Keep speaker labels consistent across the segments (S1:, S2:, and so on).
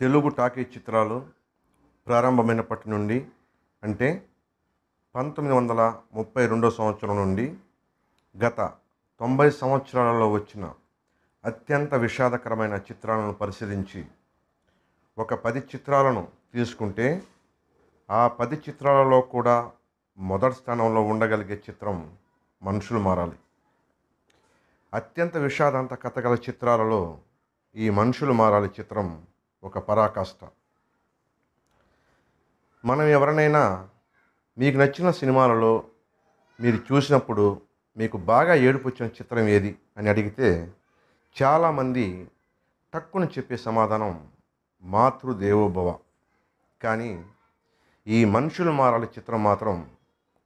S1: Telugu talkie చిత్రాలు ప్రారంభమైనప్పటి నుండి అంటే పంతొమ్మిది వందల ముప్పై రెండో సంవత్సరం నుండి గత తొంభై సంవత్సరాలలో వచ్చిన అత్యంత విషాదకరమైన చిత్రాలను పరిశీలించి ఒక పది చిత్రాలను తీసుకుంటే ఆ పది చిత్రాలలో కూడా మొదటి స్థానంలో ఉండగలిగే చిత్రం మనుషులు మారాలి అత్యంత విషాదాంత కథ గల చిత్రాలలో ఈ మనుషులు మారాలి చిత్రం ఒక పరాకాష్ట మనం ఎవరినైనా మీకు నచ్చిన సినిమాలలో మీరు చూసినప్పుడు మీకు బాగా ఏడుపు వచ్చిన చిత్రం ఏది అని అడిగితే చాలామంది తక్కువ చెప్పే సమాధానం మాతృదేవోభవ కానీ ఈ మనుషులు మారాల చిత్రం మాత్రం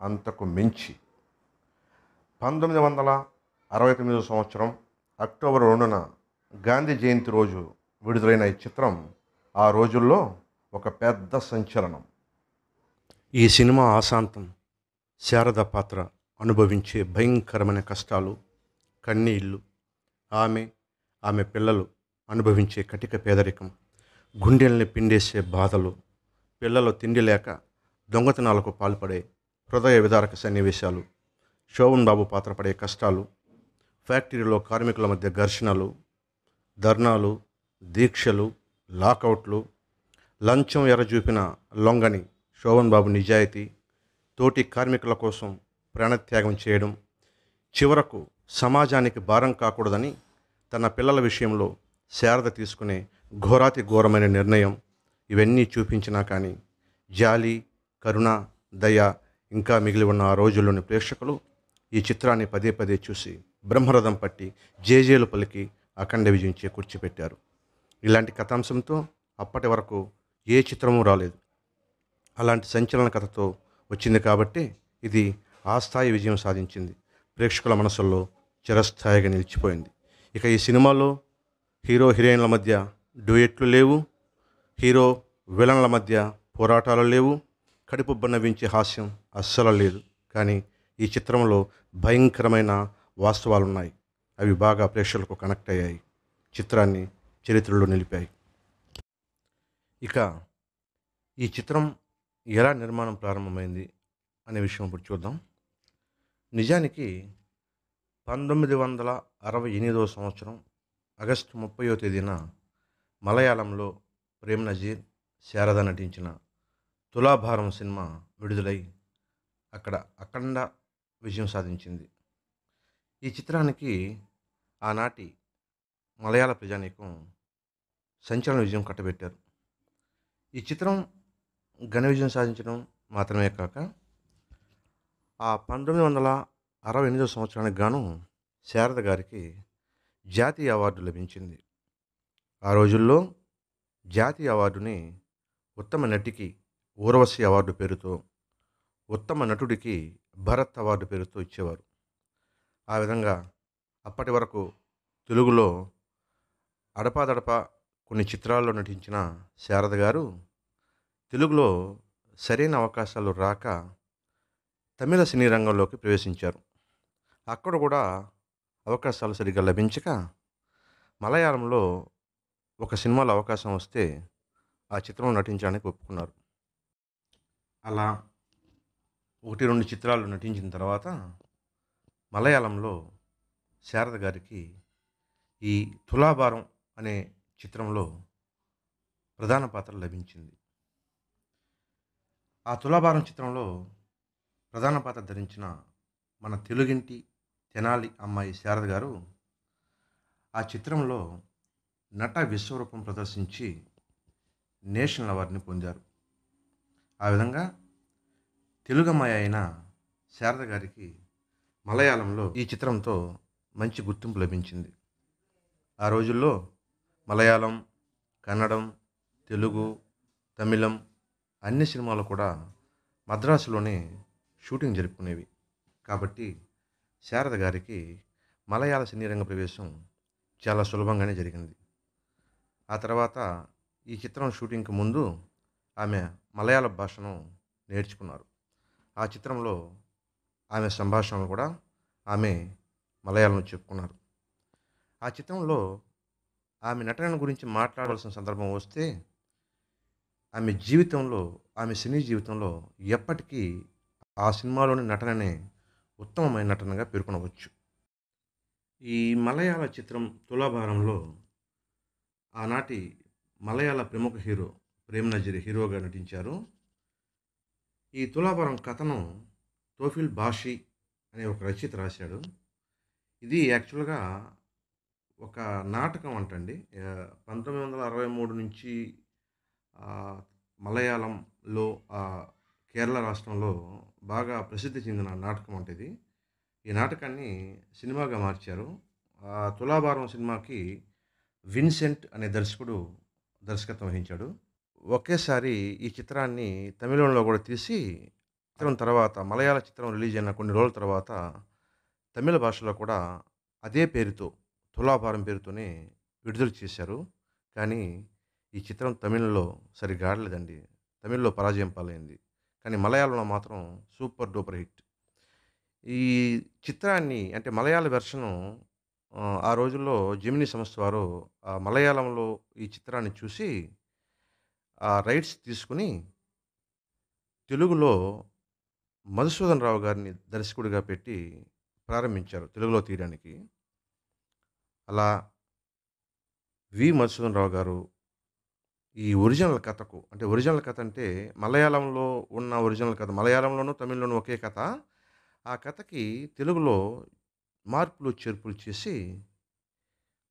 S1: అంతకు మించి పంతొమ్మిది వందల అరవై తొమ్మిదో సంవత్సరం అక్టోబర్ రెండున గాంధీ జయంతి రోజు విడుదలైన ఈ చిత్రం ఆ రోజుల్లో ఒక పెద్ద సంచలనం ఈ సినిమా ఆశాంతం శారద పాత్ర అనుభవించే భయంకరమైన కష్టాలు కన్నీళ్ళు ఆమె ఆమె పిల్లలు అనుభవించే కటిక పేదరికం గుండెల్ని పిండేసే బాధలు పిల్లలు తిండి లేక దొంగతనాలకు పాల్పడే హృదయ విదారక సన్నివేశాలు శోభన్ బాబు పాత్ర పడే కష్టాలు ఫ్యాక్టరీలో కార్మికుల మధ్య ఘర్షణలు ధర్నాలు దీక్షలు లాకౌట్లు లంచం ఎర చూపిన లొంగని శోభన్ బాబు నిజాయితీ తోటి కార్మికుల కోసం ప్రాణత్యాగం చేయడం చివరకు సమాజానికి భారం కాకూడదని తన పిల్లల విషయంలో శారద తీసుకునే ఘోరాతి ఘోరమైన నిర్ణయం ఇవన్నీ చూపించినా కానీ జాలి కరుణ దయ ఇంకా మిగిలి ఉన్న ఆ రోజుల్లోని ప్రేక్షకులు ఈ చిత్రాన్ని పదే పదే చూసి బ్రహ్మరథం పట్టి జేజేలు పలికి అఖండ విజయం చేకూర్చిపెట్టారు ఇలాంటి కథాంశంతో అప్పటి వరకు ఏ చిత్రమూ రాలేదు అలాంటి సంచలన కథతో వచ్చింది కాబట్టి ఇది ఆ స్థాయి విజయం సాధించింది ప్రేక్షకుల మనసుల్లో చిరస్థాయిగా నిలిచిపోయింది ఇక ఈ సినిమాలో హీరో హీరోయిన్ల మధ్య డ్యూయెట్లు లేవు హీరో విలన్ల మధ్య పోరాటాలు లేవు కడుపుబ్బ వించే హాస్యం అస్సలు లేదు కానీ ఈ చిత్రంలో భయంకరమైన వాస్తవాలున్నాయి అవి బాగా ప్రేక్షకులకు కనెక్ట్ అయ్యాయి చిత్రాన్ని చరిత్రలో నిలిపాయి ఇక ఈ చిత్రం ఎలా నిర్మాణం ప్రారంభమైంది అనే విషయం ఇప్పుడు చూద్దాం నిజానికి పంతొమ్మిది వందల అరవై ఎనిమిదవ సంవత్సరం ఆగస్టు ముప్పయో తేదీన మలయాళంలో ప్రేమ్ నజీర్ శారద నటించిన తులాభారం సినిమా విడుదలై అక్కడ అఖండ విజయం సాధించింది ఈ చిత్రానికి ఆనాటి మలయాళ ప్రజానీకం సంచలన విజయం కట్టబెట్టారు ఈ చిత్రం ఘన విజయం సాధించడం మాత్రమే కాక ఆ పంతొమ్మిది వందల అరవై ఎనిమిదో సంవత్సరానికి గాను శారద గారికి జాతీయ అవార్డు లభించింది ఆ రోజుల్లో జాతీయ అవార్డుని ఉత్తమ నటికి ఊర్వశి అవార్డు పేరుతో ఉత్తమ నటుడికి భరత్ అవార్డు పేరుతో ఇచ్చేవారు ఆ విధంగా అప్పటి వరకు తెలుగులో అడపాదడప కొన్ని చిత్రాల్లో నటించిన శారద గారు తెలుగులో సరైన అవకాశాలు రాక తమిళ సినీ రంగంలోకి ప్రవేశించారు అక్కడ కూడా అవకాశాలు సరిగ్గా లభించక మలయాళంలో ఒక సినిమాలో అవకాశం వస్తే ఆ చిత్రంలో నటించడానికి ఒప్పుకున్నారు అలా ఒకటి రెండు చిత్రాలు నటించిన తర్వాత మలయాళంలో శారద గారికి ఈ తులాభారం అనే చిత్రంలో ప్రధాన పాత్ర లభించింది ఆ తులాభారం చిత్రంలో ప్రధాన పాత్ర ధరించిన మన తెలుగింటి తెనాలి అమ్మాయి శారద గారు ఆ చిత్రంలో నట విశ్వరూపం ప్రదర్శించి నేషనల్ అవార్డుని పొందారు ఆ విధంగా తెలుగు అమ్మాయి అయిన శారద గారికి మలయాళంలో ఈ చిత్రంతో మంచి గుర్తింపు లభించింది ఆ రోజుల్లో మలయాళం కన్నడం తెలుగు తమిళం అన్ని సినిమాలు కూడా మద్రాసులోనే షూటింగ్ జరుపుకునేవి కాబట్టి శారద గారికి మలయాళ రంగ ప్రవేశం చాలా సులభంగానే జరిగింది ఆ తర్వాత ఈ చిత్రం షూటింగ్కి ముందు ఆమె మలయాళ భాషను నేర్చుకున్నారు ఆ చిత్రంలో ఆమె సంభాషణలు కూడా ఆమె మలయాళం చెప్పుకున్నారు ఆ చిత్రంలో ఆమె నటన గురించి మాట్లాడవలసిన సందర్భం వస్తే ఆమె జీవితంలో ఆమె సినీ జీవితంలో ఎప్పటికీ ఆ సినిమాలోని నటననే ఉత్తమమైన నటనగా పేర్కొనవచ్చు ఈ మలయాళ చిత్రం తులాభారంలో ఆనాటి మలయాళ ప్రముఖ హీరో ప్రేమ్ నజీర్ హీరోగా నటించారు ఈ తులాభారం కథను తోఫిల్ బాషి అనే ఒక రచయిత రాశాడు ఇది యాక్చువల్గా ఒక నాటకం అంటండి పంతొమ్మిది వందల అరవై మూడు నుంచి మలయాళంలో కేరళ రాష్ట్రంలో బాగా ప్రసిద్ధి చెందిన నాటకం అంటేది ఈ నాటకాన్ని సినిమాగా మార్చారు తులాభారం సినిమాకి విన్సెంట్ అనే దర్శకుడు దర్శకత్వం వహించాడు ఒకేసారి ఈ చిత్రాన్ని తమిళంలో కూడా తీసి చిత్రం తర్వాత మలయాళ చిత్రం రిలీజ్ అయిన కొన్ని రోజుల తర్వాత తమిళ భాషలో కూడా అదే పేరుతో తులాభారం పేరుతోనే విడుదల చేశారు కానీ ఈ చిత్రం తమిళ్లో సరిగా ఆడలేదండి తమిళ్లో పరాజయం పాలైంది కానీ మలయాళంలో మాత్రం సూపర్ డూపర్ హిట్ ఈ చిత్రాన్ని అంటే మలయాళ వెర్షను ఆ రోజుల్లో జమిని సంస్థ వారు ఆ మలయాళంలో ఈ చిత్రాన్ని చూసి ఆ రైట్స్ తీసుకుని తెలుగులో మధుసూదన్ రావు గారిని దర్శకుడిగా పెట్టి ప్రారంభించారు తెలుగులో తీయడానికి అలా వి మధుసూదన్ రావు గారు ఈ ఒరిజినల్ కథకు అంటే ఒరిజినల్ కథ అంటే మలయాళంలో ఉన్న ఒరిజినల్ కథ మలయాళంలోనూ తమిళ్లోనూ ఒకే కథ ఆ కథకి తెలుగులో మార్పులు చేర్పులు చేసి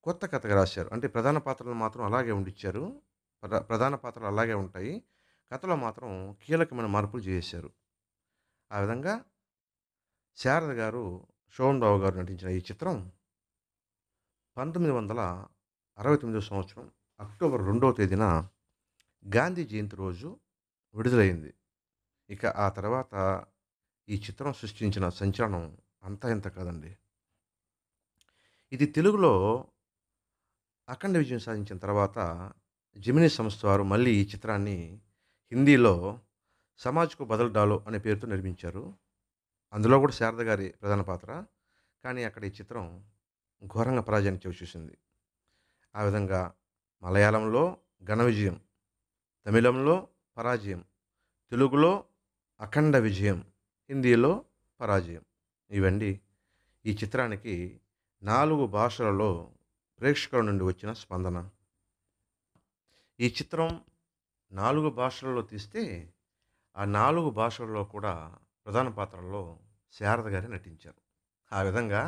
S1: కొత్త కథగా రాశారు అంటే ప్రధాన పాత్రలు మాత్రం అలాగే ఉండిచ్చారు ప్రధాన పాత్రలు అలాగే ఉంటాయి కథలో మాత్రం కీలకమైన మార్పులు చేశారు ఆ విధంగా శారద గారు శోభన్ రావు గారు నటించిన ఈ చిత్రం పంతొమ్మిది వందల అరవై తొమ్మిదవ సంవత్సరం అక్టోబర్ రెండవ తేదీన గాంధీ జయంతి రోజు విడుదలైంది ఇక ఆ తర్వాత ఈ చిత్రం సృష్టించిన సంచలనం అంత ఇంత కాదండి ఇది తెలుగులో అఖండ విజయం సాధించిన తర్వాత జమినీ సంస్థ వారు మళ్ళీ ఈ చిత్రాన్ని హిందీలో సమాజ్కు బదల్ అనే పేరుతో నిర్మించారు అందులో కూడా శారద గారి ప్రధాన పాత్ర కానీ అక్కడ ఈ చిత్రం ఘోరంగా పరాజయాన్ని చూసింది ఆ విధంగా మలయాళంలో ఘన విజయం తమిళంలో పరాజయం తెలుగులో అఖండ విజయం హిందీలో పరాజయం ఇవండి ఈ చిత్రానికి నాలుగు భాషలలో ప్రేక్షకుల నుండి వచ్చిన స్పందన ఈ చిత్రం నాలుగు భాషలలో తీస్తే ఆ నాలుగు భాషల్లో కూడా ప్రధాన పాత్రల్లో శారద గారి నటించారు ఆ విధంగా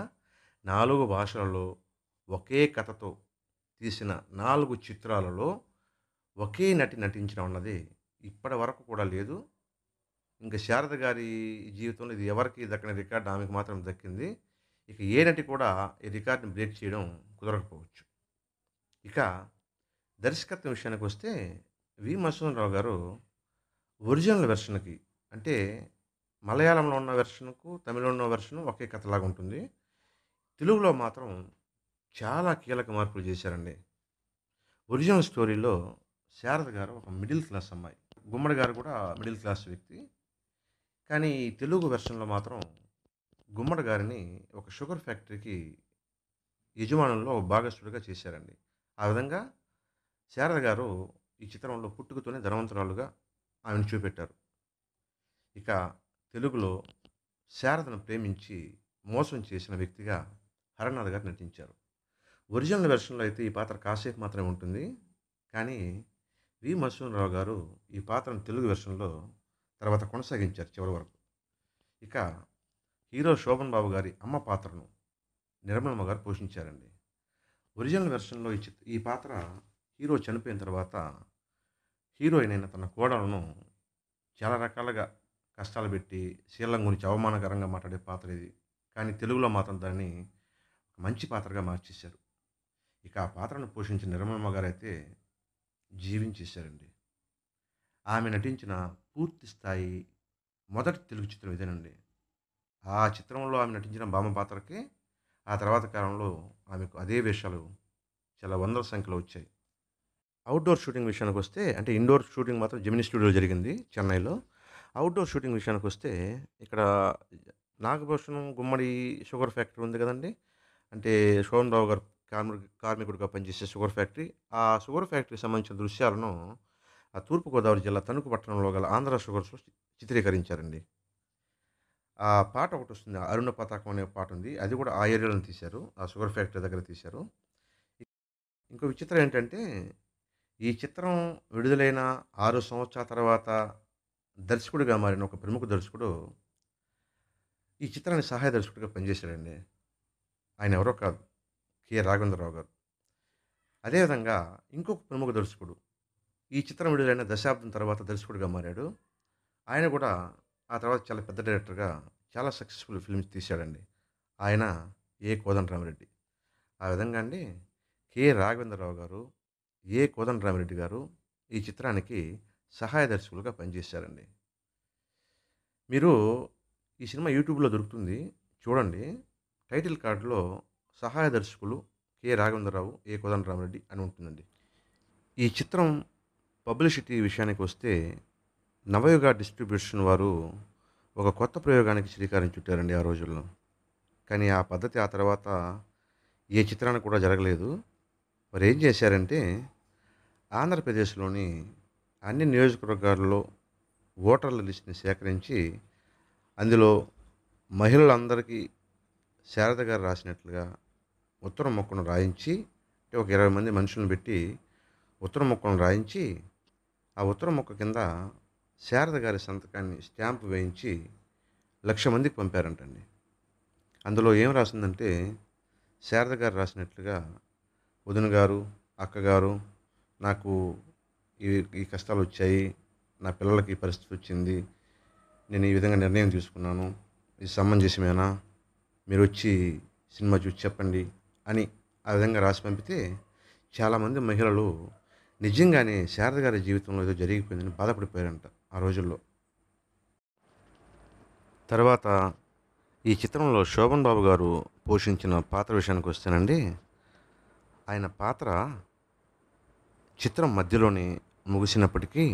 S1: నాలుగు భాషలలో ఒకే కథతో తీసిన నాలుగు చిత్రాలలో ఒకే నటి నటించిన ఉన్నది ఇప్పటి వరకు కూడా లేదు ఇంకా శారద గారి జీవితంలో ఇది ఎవరికి దక్కని రికార్డు ఆమెకు మాత్రం దక్కింది ఇక ఏ నటి కూడా ఈ రికార్డుని బ్రేక్ చేయడం కుదరకపోవచ్చు ఇక దర్శకత్వం విషయానికి వస్తే వి మసూనరావు గారు ఒరిజినల్ వెర్షన్కి అంటే మలయాళంలో ఉన్న వెర్షన్కు తమిళంలో ఉన్న వెర్షన్ ఒకే కథలాగా ఉంటుంది తెలుగులో మాత్రం చాలా కీలక మార్పులు చేశారండి ఒరిజినల్ స్టోరీలో శారద గారు ఒక మిడిల్ క్లాస్ అమ్మాయి గుమ్మడి గారు కూడా మిడిల్ క్లాస్ వ్యక్తి కానీ తెలుగు వెర్షన్లో మాత్రం గుమ్మడి గారిని ఒక షుగర్ ఫ్యాక్టరీకి యజమానుల్లో భాగస్థుడిగా చేశారండి ఆ విధంగా శారద గారు ఈ చిత్రంలో పుట్టుకతోనే ధనవంతురాలుగా ఆమెను చూపెట్టారు ఇక తెలుగులో శారదను ప్రేమించి మోసం చేసిన వ్యక్తిగా హరనాథ్ గారు నటించారు ఒరిజినల్ వెర్షన్లో అయితే ఈ పాత్ర కాసేపు మాత్రమే ఉంటుంది కానీ వి మత్స్యరావు గారు ఈ పాత్రను తెలుగు వెర్షన్లో తర్వాత కొనసాగించారు చివరి వరకు ఇక హీరో శోభన్ బాబు గారి అమ్మ పాత్రను నిర్మలమ్మ గారు పోషించారండి ఒరిజినల్ వెర్షన్లో ఈ ఈ పాత్ర హీరో చనిపోయిన తర్వాత హీరోయిన్ అయిన తన కోడలను చాలా రకాలుగా కష్టాలు పెట్టి శీలం గురించి అవమానకరంగా మాట్లాడే పాత్ర ఇది కానీ తెలుగులో మాత్రం దాన్ని మంచి పాత్రగా మార్చేశారు ఇక ఆ పాత్రను పోషించిన నిర్మలమ్మ గారైతే జీవించేశారండి ఆమె నటించిన పూర్తి స్థాయి మొదటి తెలుగు చిత్రం ఇదేనండి ఆ చిత్రంలో ఆమె నటించిన భామ పాత్రకి ఆ తర్వాత కాలంలో ఆమెకు అదే వేషాలు చాలా వందల సంఖ్యలో వచ్చాయి అవుట్డోర్ షూటింగ్ విషయానికి వస్తే అంటే ఇండోర్ షూటింగ్ మాత్రం జమినీ స్టూడియో జరిగింది చెన్నైలో అవుట్డోర్ షూటింగ్ విషయానికి వస్తే ఇక్కడ నాగభూషణం గుమ్మడి షుగర్ ఫ్యాక్టరీ ఉంది కదండి అంటే రావు గారు కార్మి కార్మికుడిగా పనిచేసే షుగర్ ఫ్యాక్టరీ ఆ షుగర్ ఫ్యాక్టరీకి సంబంధించిన దృశ్యాలను ఆ తూర్పుగోదావరి జిల్లా తణుకు పట్టణంలో గల ఆంధ్ర షుగర్స్లో చిత్రీకరించారండి ఆ పాట ఒకటి వస్తుంది అరుణ పతాకం అనే పాట ఉంది అది కూడా ఆ ఏరియాలో తీశారు ఆ షుగర్ ఫ్యాక్టరీ దగ్గర తీశారు ఇంకో విచిత్రం ఏంటంటే ఈ చిత్రం విడుదలైన ఆరు సంవత్సరాల తర్వాత దర్శకుడిగా మారిన ఒక ప్రముఖ దర్శకుడు ఈ చిత్రాన్ని సహాయ దర్శకుడిగా పనిచేశాడండి ఆయన ఎవరో కాదు కె రాఘవేంద్రరావు గారు అదేవిధంగా ఇంకొక ప్రముఖ దర్శకుడు ఈ చిత్రం విడుదలైన దశాబ్దం తర్వాత దర్శకుడిగా మారాడు ఆయన కూడా ఆ తర్వాత చాలా పెద్ద డైరెక్టర్గా చాలా సక్సెస్ఫుల్ ఫిల్మ్స్ తీశాడండి ఆయన ఏ రామిరెడ్డి ఆ విధంగా అండి కె రాఘవేంద్రరావు గారు ఏ రామిరెడ్డి గారు ఈ చిత్రానికి సహాయ దర్శకులుగా పనిచేశారండి మీరు ఈ సినిమా యూట్యూబ్లో దొరుకుతుంది చూడండి టైటిల్ కార్డులో సహాయ దర్శకులు కె రాఘవేంద్రరావు ఏ కోదండరామరెడ్డి అని ఉంటుందండి ఈ చిత్రం పబ్లిసిటీ విషయానికి వస్తే నవయుగ డిస్ట్రిబ్యూషన్ వారు ఒక కొత్త ప్రయోగానికి శ్రీకారం చుట్టారండి ఆ రోజుల్లో కానీ ఆ పద్ధతి ఆ తర్వాత ఏ చిత్రానికి కూడా జరగలేదు మరి ఏం చేశారంటే ఆంధ్రప్రదేశ్లోని అన్ని నియోజకవర్గాల్లో ఓటర్ల లిస్ట్ని సేకరించి అందులో మహిళలందరికీ శారద గారు రాసినట్లుగా ఉత్తర మొక్కను రాయించి ఒక ఇరవై మంది మనుషులను పెట్టి ఉత్తర మొక్కను రాయించి ఆ ఉత్తర మొక్క కింద శారద గారి సంతకాన్ని స్టాంప్ వేయించి లక్ష మందికి పంపారంటండి అందులో ఏం రాసిందంటే శారద గారు రాసినట్లుగా వదిన గారు అక్కగారు నాకు ఈ ఈ కష్టాలు వచ్చాయి నా పిల్లలకి ఈ పరిస్థితి వచ్చింది నేను ఈ విధంగా నిర్ణయం తీసుకున్నాను ఇది సమంజసమేనా మీరు వచ్చి సినిమా చూసి చెప్పండి అని ఆ విధంగా రాసి పంపితే చాలామంది మహిళలు నిజంగానే శారద గారి జీవితంలో ఏదో జరిగిపోయిందని బాధపడిపోయారంట ఆ రోజుల్లో తర్వాత ఈ చిత్రంలో శోభన్ బాబు గారు పోషించిన పాత్ర విషయానికి వస్తేనండి ఆయన పాత్ర చిత్రం మధ్యలోనే ముగిసినప్పటికీ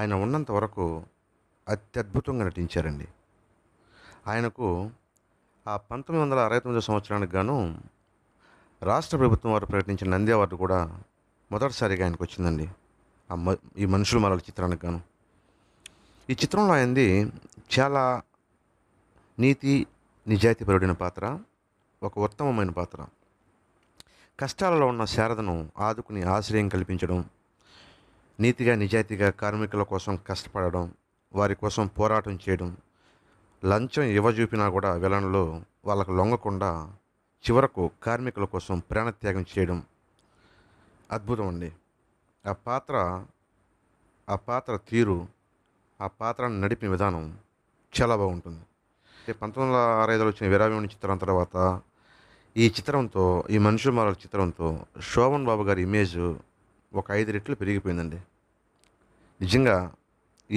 S1: ఆయన ఉన్నంత వరకు అత్యద్భుతంగా నటించారండి ఆయనకు ఆ పంతొమ్మిది వందల అరవై తొమ్మిది సంవత్సరానికి గాను రాష్ట్ర ప్రభుత్వం వారు ప్రకటించిన నంది అవార్డు కూడా మొదటిసారిగా ఆయనకు వచ్చిందండి ఆ ఈ మనుషుల మరల చిత్రానికి గాను ఈ చిత్రంలో ఆయనది చాలా నీతి నిజాయితీ పరుడిన పాత్ర ఒక ఉత్తమమైన పాత్ర కష్టాలలో ఉన్న శారదను ఆదుకుని ఆశ్రయం కల్పించడం నీతిగా నిజాయితీగా కార్మికుల కోసం కష్టపడడం వారి కోసం పోరాటం చేయడం లంచం ఇవ్వజూపినా కూడా విలన్లు వాళ్ళకు లొంగకుండా చివరకు కార్మికుల కోసం ప్రాణత్యాగం చేయడం అద్భుతం అండి ఆ పాత్ర ఆ పాత్ర తీరు ఆ పాత్రను నడిపిన విధానం చాలా బాగుంటుంది పంతొమ్మిది వందల అరవై ఐదులో వచ్చిన వీరాభిమణి చిత్రం తర్వాత ఈ చిత్రంతో ఈ మనుషు మారాల చిత్రంతో శోభన్ బాబు గారి ఇమేజ్ ఒక ఐదు రెట్లు పెరిగిపోయిందండి నిజంగా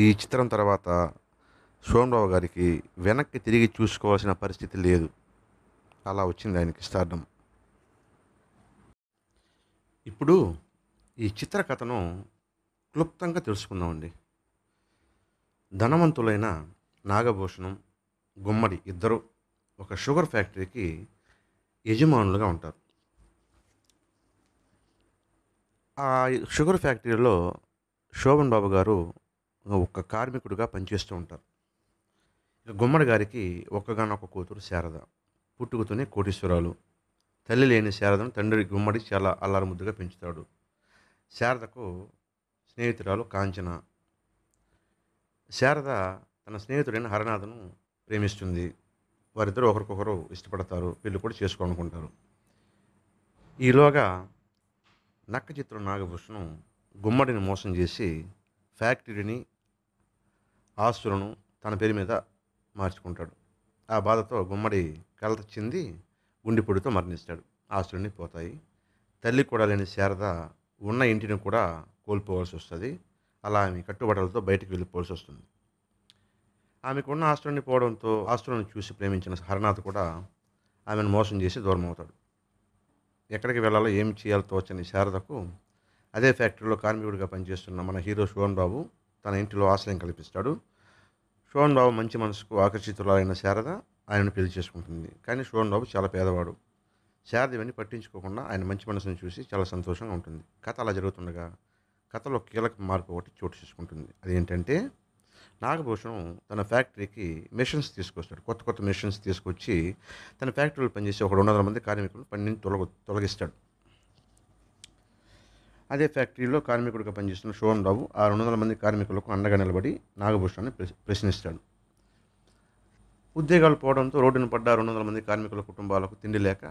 S1: ఈ చిత్రం తర్వాత సోమరావు గారికి వెనక్కి తిరిగి చూసుకోవాల్సిన పరిస్థితి లేదు అలా వచ్చింది ఆయనకి స్టార్డం ఇప్పుడు ఈ చిత్రకథను క్లుప్తంగా తెలుసుకుందామండి ధనవంతులైన నాగభూషణం గుమ్మడి ఇద్దరు ఒక షుగర్ ఫ్యాక్టరీకి యజమానులుగా ఉంటారు ఆ షుగర్ ఫ్యాక్టరీలో శోభన్ బాబు గారు ఒక కార్మికుడిగా పనిచేస్తూ ఉంటారు గుమ్మడి గారికి ఒక్కగానొక్క కూతురు శారద పుట్టుకుతూనే కోటీశ్వరాలు తల్లి లేని శారదను తండ్రి గుమ్మడి చాలా ముద్దుగా పెంచుతాడు శారదకు స్నేహితురాలు కాంచన శారద తన స్నేహితుడైన హరనాథను ప్రేమిస్తుంది వారిద్దరు ఒకరికొకరు ఇష్టపడతారు పెళ్లి కూడా చేసుకోనుకుంటారు ఈలోగా నక్క చిత్రం నాగభూషణం గుమ్మడిని మోసం చేసి ఫ్యాక్టరీని ఆస్తులను తన పేరు మీద మార్చుకుంటాడు ఆ బాధతో గుమ్మడి కలత చెంది గుండెపొడితో మరణిస్తాడు ఆస్తులన్నీ పోతాయి తల్లి కూడా లేని శారద ఉన్న ఇంటిని కూడా కోల్పోవాల్సి వస్తుంది అలా ఆమె కట్టుబడలతో బయటకు వెళ్ళిపోవాల్సి వస్తుంది ఆమెకున్న ఆస్తులన్నీ పోవడంతో ఆస్తులను చూసి ప్రేమించిన హరనాథ్ కూడా ఆమెను మోసం చేసి దూరం అవుతాడు ఎక్కడికి వెళ్ళాలో ఏం చేయాలో తోచని శారదకు అదే ఫ్యాక్టరీలో కార్మికుడిగా పనిచేస్తున్న మన హీరో శివన్ బాబు తన ఇంటిలో ఆశ్రయం కల్పిస్తాడు శోహన్ బాబు మంచి మనసుకు ఆకర్షితులైన శారద ఆయనను పెళ్లి చేసుకుంటుంది కానీ శోహన్ బాబు చాలా పేదవాడు శారద ఇవన్నీ పట్టించుకోకుండా ఆయన మంచి మనసును చూసి చాలా సంతోషంగా ఉంటుంది కథ అలా జరుగుతుండగా కథలో కీలక మార్పు ఒకటి చోటు చేసుకుంటుంది అదేంటంటే నాగభూషణం తన ఫ్యాక్టరీకి మిషన్స్ తీసుకొస్తాడు కొత్త కొత్త మిషన్స్ తీసుకొచ్చి తన ఫ్యాక్టరీలో పనిచేసి ఒక రెండు వందల మంది కార్మికులు పన్నెండు తొలగ తొలగిస్తాడు అదే ఫ్యాక్టరీలో కార్మికుడిగా పనిచేస్తున్న శోభన్ రావు ఆ రెండు వందల మంది కార్మికులకు అండగా నిలబడి నాగభూషణాన్ని ప్రశ్నిస్తాడు ఉద్యోగాలు పోవడంతో రోడ్డున పడ్డ రెండు వందల మంది కార్మికుల కుటుంబాలకు తిండి లేక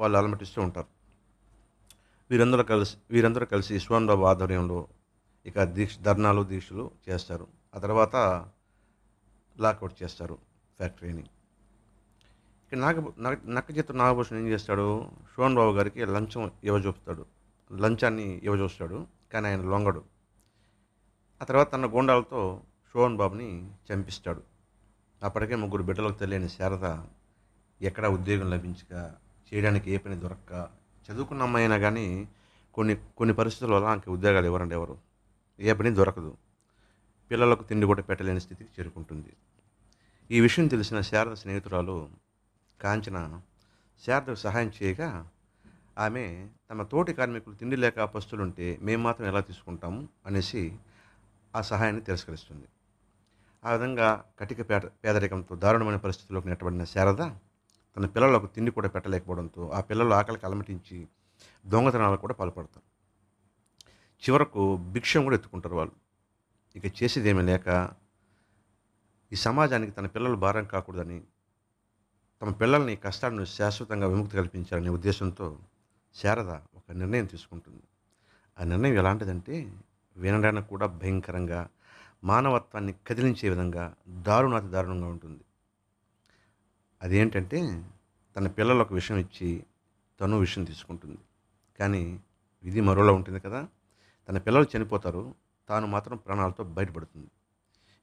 S1: వాళ్ళు అలమటిస్తూ ఉంటారు వీరందరూ కలిసి వీరందరూ కలిసి శోభన్ రావు ఆధ్వర్యంలో ఇక దీక్ష ధర్నాలు దీక్షలు చేస్తారు ఆ తర్వాత లాక్అవుట్ చేస్తారు ఫ్యాక్టరీని ఇక నాగ నక్క చిత్ర నాగభూషణ్ ఏం చేస్తాడు శోభన్ బాబు గారికి లంచం ఇవ్వజూపుతాడు లంచాన్ని ఇవ్వజూస్తాడు కానీ ఆయన లొంగడు ఆ తర్వాత తన గుండాలతో షోన్ బాబుని చంపిస్తాడు అప్పటికే ముగ్గురు బిడ్డలకు తెలియని శారద ఎక్కడా ఉద్యోగం లభించక చేయడానికి ఏ పని దొరక్క చదువుకున్న అమ్మాయినా కానీ కొన్ని కొన్ని పరిస్థితుల వల్ల ఆమెకి ఉద్యోగాలు ఎవరండి ఎవరు ఏ పని దొరకదు పిల్లలకు తిండి కూడా పెట్టలేని స్థితికి చేరుకుంటుంది ఈ విషయం తెలిసిన శారద స్నేహితురాలు కాంచన శారదకు సహాయం చేయగా ఆమె తమ తోటి కార్మికులు తిండి లేక పస్తులుంటే మేము మాత్రం ఎలా తీసుకుంటాము అనేసి ఆ సహాయాన్ని తిరస్కరిస్తుంది ఆ విధంగా కటిక పేద పేదరికంతో దారుణమైన పరిస్థితుల్లోకి నెట్టబడిన శారద తన పిల్లలకు తిండి కూడా పెట్టలేకపోవడంతో ఆ పిల్లలు ఆకలికి అలమటించి దొంగతనాలకు కూడా పాల్పడతారు చివరకు భిక్షం కూడా ఎత్తుకుంటారు వాళ్ళు ఇక చేసేదేమీ లేక ఈ సమాజానికి తన పిల్లలు భారం కాకూడదని తమ పిల్లల్ని కష్టాలను శాశ్వతంగా విముక్తి కల్పించాలనే ఉద్దేశంతో శారద ఒక నిర్ణయం తీసుకుంటుంది ఆ నిర్ణయం ఎలాంటిదంటే వినడానికి కూడా భయంకరంగా మానవత్వాన్ని కదిలించే విధంగా దారుణాతి దారుణంగా ఉంటుంది అదేంటంటే తన ఒక విషయం ఇచ్చి తను విషయం తీసుకుంటుంది కానీ ఇది మరోలా ఉంటుంది కదా తన పిల్లలు చనిపోతారు తాను మాత్రం ప్రాణాలతో బయటపడుతుంది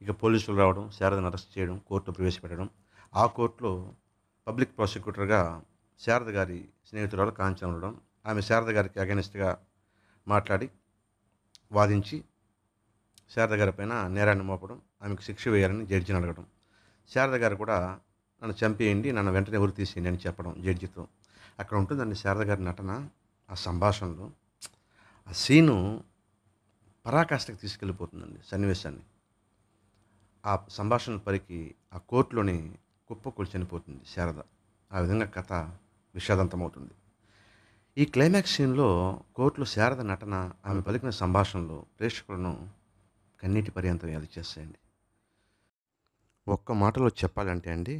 S1: ఇక పోలీసులు రావడం శారదను అరెస్ట్ చేయడం కోర్టు ప్రవేశపెట్టడం ఆ కోర్టులో పబ్లిక్ ప్రాసిక్యూటర్గా శారద గారి స్నేహితురాలు కాంచన ఉండడం ఆమె శారద గారికి అగెనిస్ట్గా మాట్లాడి వాదించి శారద గారి పైన నేరాన్ని మోపడం ఆమెకు శిక్ష వేయాలని జడ్జిని అడగడం శారద గారు కూడా నన్ను చంపేయండి నన్ను వెంటనే ఉరి తీసేయండి అని చెప్పడం జడ్జితో అక్కడ ఉంటుందండి శారద గారి నటన ఆ సంభాషణలో ఆ సీను పరాకాష్ఠకి తీసుకెళ్ళిపోతుందండి సన్నివేశాన్ని ఆ సంభాషణ పరికి ఆ కోర్టులోని కుప్ప కూల్చనిపోతుంది శారద ఆ విధంగా కథ విషాదంతమవుతుంది ఈ క్లైమాక్స్ సీన్లో కోర్టులో శారద నటన ఆమె పలికిన సంభాషణలు ప్రేక్షకులను కన్నీటి పర్యంతం ఎది చేస్తాయండి ఒక్క మాటలో చెప్పాలంటే అండి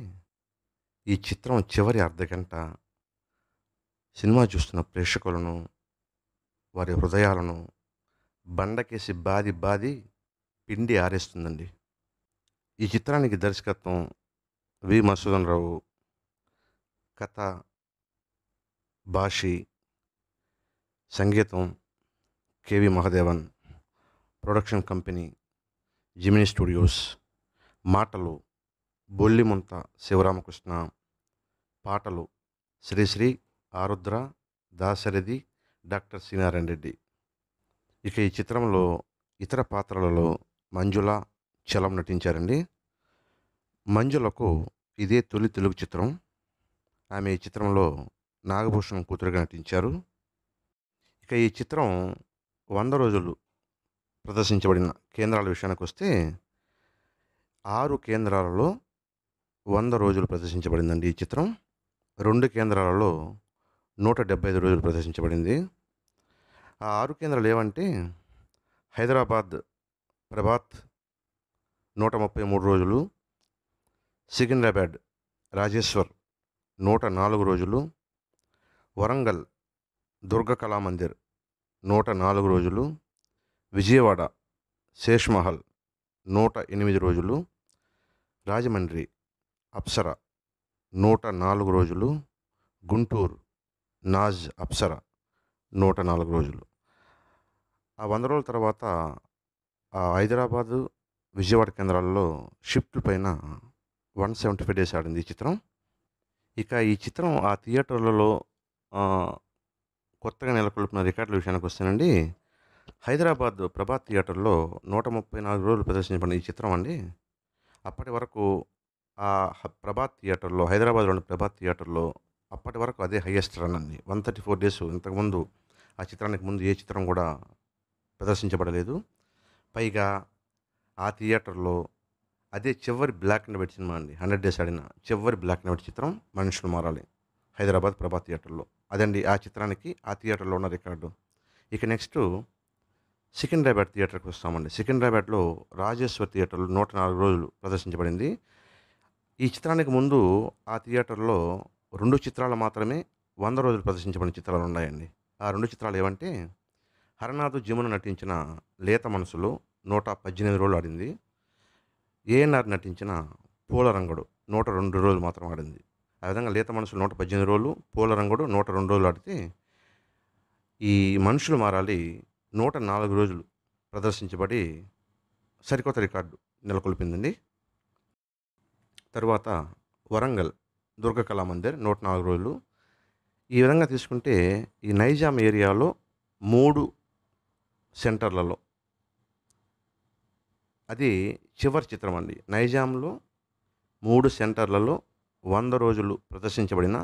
S1: ఈ చిత్రం చివరి అర్ధగంట సినిమా చూస్తున్న ప్రేక్షకులను వారి హృదయాలను బండకేసి బాది బాది పిండి ఆరేస్తుందండి ఈ చిత్రానికి దర్శకత్వం వి మధుసూదన్ రావు కథ భాషి సంగీతం K V Mahadevan production company Gemini Studios మాటలు బొల్లిముంత శివరామకృష్ణ పాటలు శ్రీశ్రీ ఆరుద్ర దాశరథి డాక్టర్ శ్రీనారాయణ రెడ్డి ఇక ఈ చిత్రంలో ఇతర పాత్రలలో మంజుల చలం నటించారండి మంజులకు ఇదే తొలి తెలుగు చిత్రం ఆమె ఈ చిత్రంలో నాగభూషణం కూతురుగా నటించారు ఇక ఈ చిత్రం వంద రోజులు ప్రదర్శించబడిన కేంద్రాల విషయానికి వస్తే ఆరు కేంద్రాలలో వంద రోజులు ప్రదర్శించబడిందండి ఈ చిత్రం రెండు కేంద్రాలలో నూట డెబ్బై ఐదు రోజులు ప్రదర్శించబడింది ఆ ఆరు కేంద్రాలు ఏవంటే హైదరాబాద్ ప్రభాత్ నూట ముప్పై మూడు రోజులు సికింద్రాబాద్ రాజేశ్వర్ నూట నాలుగు రోజులు వరంగల్ దుర్గ కళామందిర్ నూట నాలుగు రోజులు విజయవాడ శేష్మహల్ నూట ఎనిమిది రోజులు రాజమండ్రి అప్సర నూట నాలుగు రోజులు గుంటూరు నాజ్ అప్సర నూట నాలుగు రోజులు ఆ వంద రోజుల తర్వాత ఆ హైదరాబాదు విజయవాడ కేంద్రాల్లో షిఫ్ట్ పైన వన్ సెవెంటీ ఫైవ్ డేస్ ఆడింది ఈ చిత్రం ఇక ఈ చిత్రం ఆ థియేటర్లలో కొత్తగా నెలకొల్పిన రికార్డుల విషయానికి వస్తానండి హైదరాబాద్ ప్రభాత్ థియేటర్లో నూట ముప్పై నాలుగు రోజులు ప్రదర్శించబడిన ఈ చిత్రం అండి అప్పటి వరకు ఆ ప్రభాత్ థియేటర్లో హైదరాబాద్లోని ప్రభాత్ థియేటర్లో అప్పటి వరకు అదే హయ్యెస్ట్ రన్ అండి వన్ థర్టీ ఫోర్ డేస్ ఇంతకుముందు ఆ చిత్రానికి ముందు ఏ చిత్రం కూడా ప్రదర్శించబడలేదు పైగా ఆ థియేటర్లో అదే చివరి బ్లాక్ అండ్ వైట్ సినిమా అండి హండ్రెడ్ డేస్ ఆడిన చివరి బ్లాక్ అండ్ వైట్ చిత్రం మనుషులు మారాలి హైదరాబాద్ ప్రభాత్ థియేటర్లో అదండి ఆ చిత్రానికి ఆ థియేటర్లో ఉన్న రికార్డు ఇక నెక్స్ట్ సికింద్రాబాద్ థియేటర్కి వస్తామండి సికింద్రాబాద్లో రాజేశ్వర్ థియేటర్లో నూట నాలుగు రోజులు ప్రదర్శించబడింది ఈ చిత్రానికి ముందు ఆ థియేటర్లో రెండు చిత్రాలు మాత్రమే వంద రోజులు ప్రదర్శించబడిన చిత్రాలు ఉన్నాయండి ఆ రెండు చిత్రాలు ఏమంటే హరనాథు జిమున నటించిన లేత మనసులో నూట పద్దెనిమిది రోజులు ఆడింది ఏఎన్ఆర్ నటించిన పూల రంగుడు నూట రెండు రోజులు మాత్రం ఆడింది ఆ విధంగా లేత మనుషులు నూట పద్దెనిమిది రోజులు పూల రంగుడు నూట రెండు రోజులు ఆడితే ఈ మనుషులు మారాలి నూట నాలుగు రోజులు ప్రదర్శించబడి సరికొత్త రికార్డు నెలకొల్పిందండి తర్వాత వరంగల్ దుర్గ మందిర్ నూట నాలుగు రోజులు ఈ విధంగా తీసుకుంటే ఈ నైజాం ఏరియాలో మూడు సెంటర్లలో అది చివరి చిత్రం అండి నైజాంలో మూడు సెంటర్లలో వంద రోజులు ప్రదర్శించబడిన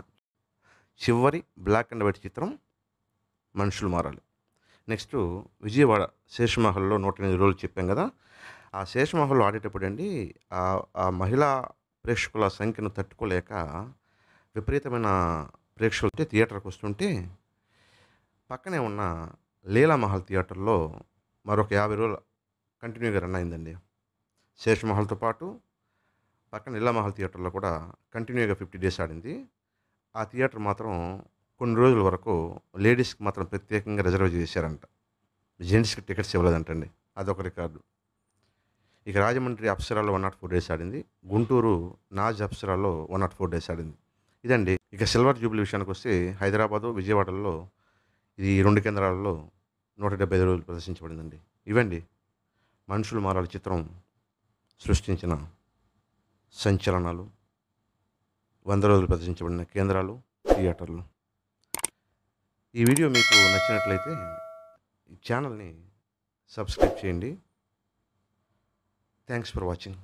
S1: చివరి బ్లాక్ అండ్ వైట్ చిత్రం మనుషులు మారాలి నెక్స్ట్ విజయవాడ శేషమహల్లో నూట ఎనిమిది రోజులు చెప్పాం కదా ఆ శేషమహల్లో ఆడేటప్పుడు అండి ఆ మహిళా ప్రేక్షకుల సంఖ్యను తట్టుకోలేక విపరీతమైన ప్రేక్షకులు థియేటర్కి వస్తుంటే పక్కనే ఉన్న లీలామహల్ థియేటర్లో మరొక యాభై రోజులు కంటిన్యూగా రన్ అయిందండి శేషమహల్తో పాటు పక్కన మహల్ థియేటర్లో కూడా కంటిన్యూగా ఫిఫ్టీ డేస్ ఆడింది ఆ థియేటర్ మాత్రం కొన్ని రోజుల వరకు లేడీస్కి మాత్రం ప్రత్యేకంగా రిజర్వ్ చేశారంట జెంట్స్కి టికెట్స్ ఇవ్వలేదంటండి అదొక రికార్డు ఇక రాజమండ్రి అప్సరాలో వన్ నాట్ ఫోర్ డేస్ ఆడింది గుంటూరు నాజ్ అప్సరాలో వన్ నాట్ ఫోర్ డేస్ ఆడింది ఇదండి ఇక సిల్వర్ జూబ్లీ విషయానికి వస్తే హైదరాబాదు విజయవాడలో ఇది రెండు కేంద్రాలలో నూట డెబ్బై ఐదు రోజులు ప్రదర్శించబడిందండి ఇవండి మనుషులు మారాల చిత్రం సృష్టించిన సంచలనాలు వంద రోజులు ప్రదర్శించబడిన కేంద్రాలు థియేటర్లు ఈ వీడియో మీకు నచ్చినట్లయితే ఛానల్ని సబ్స్క్రైబ్ చేయండి థ్యాంక్స్ ఫర్ వాచింగ్